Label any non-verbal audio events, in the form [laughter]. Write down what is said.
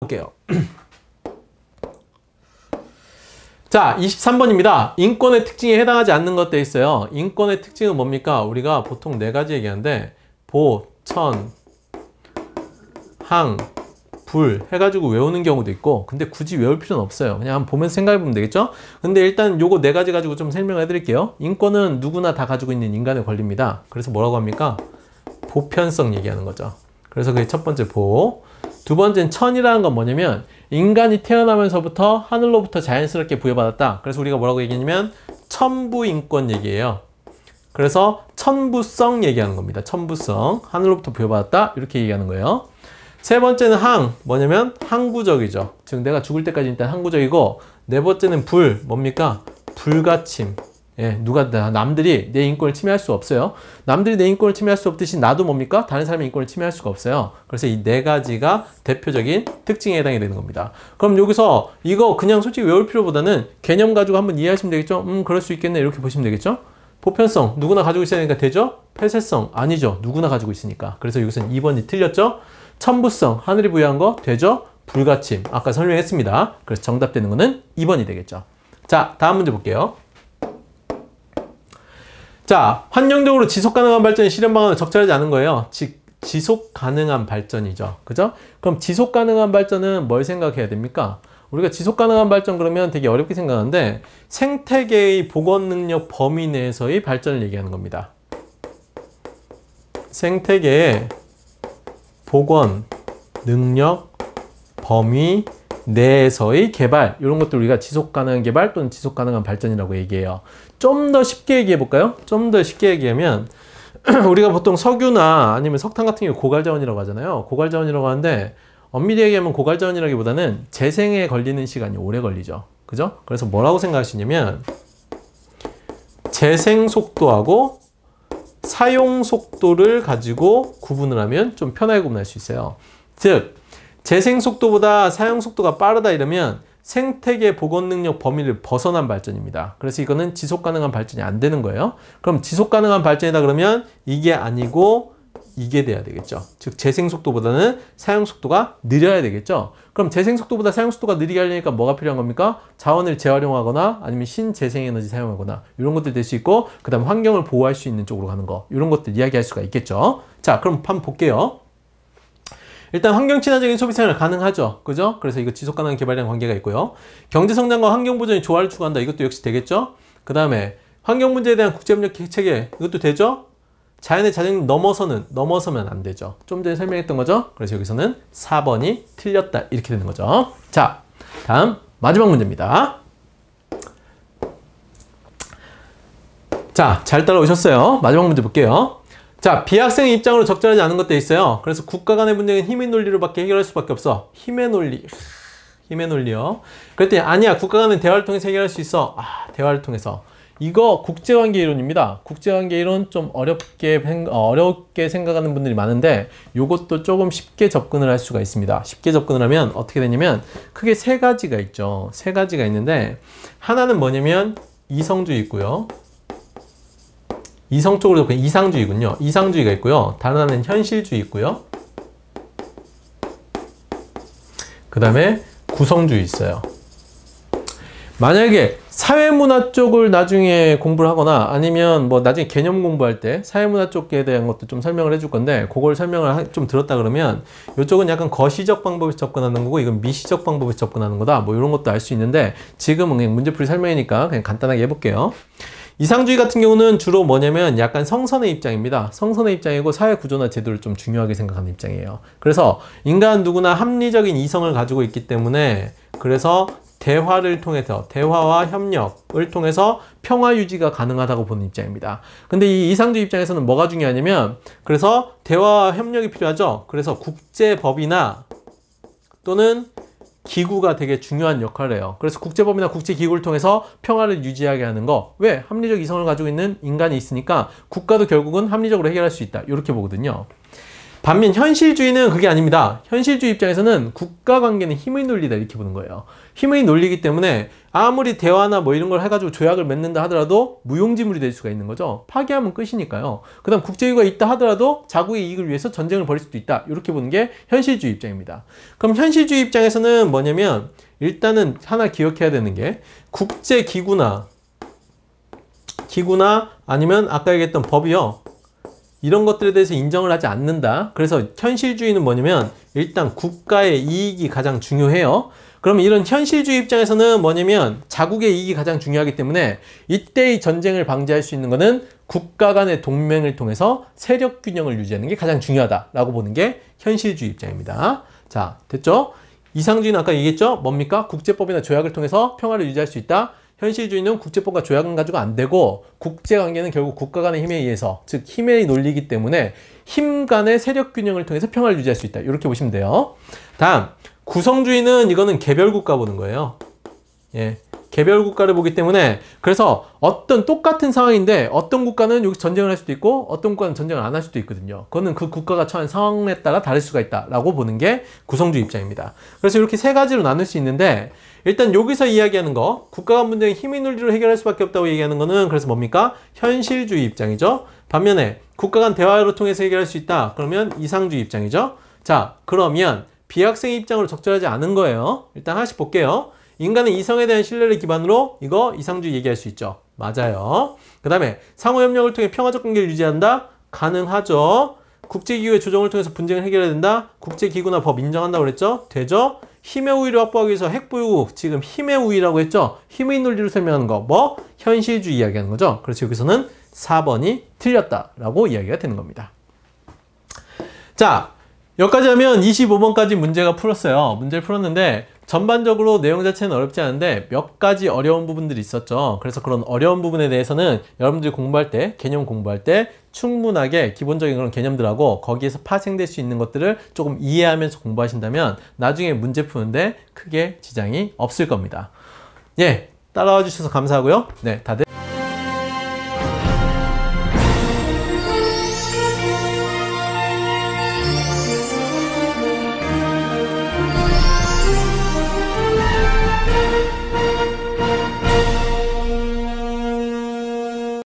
볼게요. [clears throat] 자, 23번입니다. 인권의 특징에 해당하지 않는 것돼 있어요. 인권의 특징은 뭡니까? 우리가 보통 네 가지 얘기하는데 보, 천, 항, 불 해가지고 외우는 경우도 있고 근데 굳이 외울 필요는 없어요. 그냥 한번 보면서 생각해보면 되겠죠? 근데 일단 요거 네 가지 가지고 좀 설명해 드릴게요. 인권은 누구나 다 가지고 있는 인간의 권리입니다. 그래서 뭐라고 합니까? 보편성 얘기하는 거죠. 그래서 그게 첫 번째 보. 두 번째는 천이라는 건 뭐냐면 인간이 태어나면서부터 하늘로부터 자연스럽게 부여받았다. 그래서 우리가 뭐라고 얘기냐면 하 천부인권 얘기예요. 그래서 천부성 얘기하는 겁니다. 천부성. 하늘로부터 부여받았다. 이렇게 얘기하는 거예요. 세 번째는 항. 뭐냐면 항구적이죠. 지금 내가 죽을 때까지 일단 항구적이고 네 번째는 불. 뭡니까? 불가침. 예, 누가 남들이 내 인권을 침해할 수 없어요. 남들이 내 인권을 침해할 수 없듯이 나도 뭡니까? 다른 사람의 인권을 침해할 수가 없어요. 그래서 이 네 가지가 대표적인 특징에 해당이 되는 겁니다. 그럼 여기서 이거 그냥 솔직히 외울 필요보다는 개념 가지고 한번 이해하시면 되겠죠? 음, 그럴 수 있겠네. 이렇게 보시면 되겠죠? 보편성, 누구나 가지고 있어야 되니까 되죠? 폐쇄성, 아니죠. 누구나 가지고 있으니까. 그래서 여기서는 2번이 틀렸죠? 천부성, 하늘이 부여한 거 되죠? 불가침, 아까 설명했습니다. 그래서 정답되는 거는 2번이 되겠죠. 자, 다음 문제 볼게요. 자, 환경적으로 지속 가능한 발전이 실현 방안은 적절하지 않은 거예요. 즉, 지속 가능한 발전이죠. 그죠? 그럼 지속 가능한 발전은 뭘 생각해야 됩니까? 우리가 지속 가능한 발전 그러면 되게 어렵게 생각하는데 생태계의 복원 능력 범위 내에서의 발전을 얘기하는 겁니다. 생태계의 복원 능력 범위 내에서의 개발 이런 것들 우리가 지속 가능한 개발 또는 지속 가능한 발전이라고 얘기해요. 좀 더 쉽게 얘기해 볼까요? 좀 더 쉽게 얘기하면 [clears throat] 우리가 보통 석유나 아니면 석탄 같은 경우 고갈 자원이라고 하잖아요. 고갈 자원이라고 하는데 엄밀히 얘기하면 고갈 자원이라기보다는 재생에 걸리는 시간이 오래 걸리죠. 그죠? 그래서 뭐라고 생각하시냐면 재생 속도하고 사용 속도를 가지고 구분을 하면 좀 편하게 구분할 수 있어요. 즉 재생 속도보다 사용 속도가 빠르다 이러면 생태계 복원 능력 범위를 벗어난 발전입니다. 그래서 이거는 지속 가능한 발전이 안 되는 거예요. 그럼 지속 가능한 발전이다 그러면 이게 아니고 이게 돼야 되겠죠. 즉 재생 속도보다는 사용 속도가 느려야 되겠죠. 그럼 재생 속도보다 사용 속도가 느리게 하려니까 뭐가 필요한 겁니까? 자원을 재활용하거나 아니면 신재생 에너지 사용하거나 이런 것들 될 수 있고 그다음 환경을 보호할 수 있는 쪽으로 가는 거 이런 것들 이야기할 수가 있겠죠. 자 그럼 한번 볼게요. 일단 환경 친화적인 소비 생활 가능하죠. 그죠? 그래서 이거 지속 가능한 개발이랑 관계가 있고요. 경제 성장과 환경 보존이 조화를 추구한다. 이것도 역시 되겠죠? 그다음에 환경 문제에 대한 국제협력 체계 이것도 되죠? 자연의 자정 넘어서는 넘어서면 안 되죠. 좀 전에 설명했던 거죠. 그래서 여기서는 4번이 틀렸다 이렇게 되는 거죠. 자, 다음 마지막 문제입니다. 자, 잘 따라오셨어요. 마지막 문제 볼게요. 자, 비학생의 입장으로 적절하지 않은 것도 있어요. 그래서 국가 간의 분쟁은 힘의 논리로밖에 해결할 수밖에 없어. 힘의 논리. 힘의 논리요. 그랬더니 아니야. 국가 간의 대화를 통해서 해결할 수 있어. 아, 대화를 통해서. 이거 국제관계 이론입니다. 국제관계 이론 좀 어렵게 어, 어렵게 생각하는 분들이 많은데 이것도 조금 쉽게 접근을 할 수가 있습니다. 쉽게 접근을 하면 어떻게 되냐면 크게 세 가지가 있죠. 세 가지가 있는데 하나는 뭐냐면 이성주의 있고요. 이성적으로 그냥 이상주의군요. 이상주의가 있고요. 다른 하나는 현실주의 있고요. 그 다음에 구성주의 있어요. 만약에 사회문화 쪽을 나중에 공부를 하거나 아니면 뭐 나중에 개념 공부할 때 사회문화 쪽에 대한 것도 좀 설명을 해줄 건데 그걸 설명을 좀 들었다 그러면 이쪽은 약간 거시적 방법에서 접근하는 거고 이건 미시적 방법에서 접근하는 거다 뭐 이런 것도 알 수 있는데 지금은 그냥 문제풀이 설명이니까 그냥 간단하게 해볼게요 이상주의 같은 경우는 주로 뭐냐면 약간 성선의 입장입니다. 성선의 입장이고 사회 구조나 제도를 좀 중요하게 생각하는 입장이에요. 그래서 인간 누구나 합리적인 이성을 가지고 있기 때문에 그래서 대화를 통해서 대화와 협력을 통해서 평화 유지가 가능하다고 보는 입장입니다. 근데 이 이상주의 입장에서는 뭐가 중요하냐면 그래서 대화와 협력이 필요하죠. 그래서 국제법이나 또는 기구가 되게 중요한 역할을 해요. 그래서 국제법이나 국제기구를 통해서 평화를 유지하게 하는 거. 왜? 합리적 이성을 가지고 있는 인간이 있으니까 국가도 결국은 합리적으로 해결할 수 있다. 이렇게 보거든요. 반면 현실주의는 그게 아닙니다. 현실주의 입장에서는 국가 관계는 힘의 논리다 이렇게 보는 거예요. 힘의 논리이기 때문에 아무리 대화나 뭐 이런 걸 해가지고 조약을 맺는다 하더라도 무용지물이 될 수가 있는 거죠. 파기하면 끝이니까요. 그 다음 국제유가 있다 하더라도 자국의 이익을 위해서 전쟁을 벌일 수도 있다. 이렇게 보는 게 현실주의 입장입니다. 그럼 현실주의 입장에서는 뭐냐면 일단은 하나 기억해야 되는 게 국제기구나 기구나 아니면 아까 얘기했던 법이요. 이런 것들에 대해서 인정을 하지 않는다. 그래서 현실주의는 뭐냐면 일단 국가의 이익이 가장 중요해요. 그러면 이런 현실주의 입장에서는 뭐냐면 자국의 이익이 가장 중요하기 때문에 이때의 전쟁을 방지할 수 있는 것은 국가 간의 동맹을 통해서 세력 균형을 유지하는 게 가장 중요하다라고 보는 게 현실주의 입장입니다. 자, 됐죠? 이상주의는 아까 얘기했죠? 뭡니까? 국제법이나 조약을 통해서 평화를 유지할 수 있다. 현실주의는 국제법과 조약은 가지고 안 되고 국제관계는 결국 국가 간의 힘에 의해서 즉 힘의 논리이기 때문에 힘 간의 세력 균형을 통해서 평화를 유지할 수 있다 이렇게 보시면 돼요 다음 구성주의는 이거는 개별 국가 보는 거예요 예, 개별 국가를 보기 때문에 그래서 어떤 똑같은 상황인데 어떤 국가는 여기서 전쟁을 할 수도 있고 어떤 국가는 전쟁을 안 할 수도 있거든요. 그거는 그 국가가 처한 상황에 따라 다를 수가 있다라고 보는 게 구성주 입장입니다. 그래서 이렇게 세 가지로 나눌 수 있는데 일단 여기서 이야기하는 거 국가 간 분쟁의 힘의 논리로 해결할 수밖에 없다고 얘기하는 거는 그래서 뭡니까? 현실주의 입장이죠. 반면에 국가 간 대화로 통해서 해결할 수 있다. 그러면 이상주의 입장이죠. 자 그러면 비학생 입장으로 적절하지 않은 거예요. 일단 하나씩 볼게요. 인간의 이성에 대한 신뢰를 기반으로 이거 이상주의 얘기할 수 있죠. 맞아요. 그 다음에 상호협력을 통해 평화적 관계를 유지한다? 가능하죠. 국제기구의 조정을 통해서 분쟁을 해결해야 된다? 국제기구나 법 인정한다고 그랬죠? 되죠? 힘의 우위를 확보하기 위해서 핵보유국, 지금 힘의 우위라고 했죠? 힘의 논리를 설명하는 거, 뭐? 현실주의 이야기하는 거죠? 그래서 그렇죠. 여기서는 4번이 틀렸다라고 이야기가 되는 겁니다. 자, 여기까지 하면 25번까지 문제가 풀었어요. 문제를 풀었는데 전반적으로 내용 자체는 어렵지 않은데 몇 가지 어려운 부분들이 있었죠 그래서 그런 어려운 부분에 대해서는 여러분들이 공부할 때 개념 공부할 때 충분하게 기본적인 그런 개념들하고 거기에서 파생될 수 있는 것들을 조금 이해하면서 공부하신다면 나중에 문제 푸는데 크게 지장이 없을 겁니다 예 따라와 주셔서 감사하고요 네 다들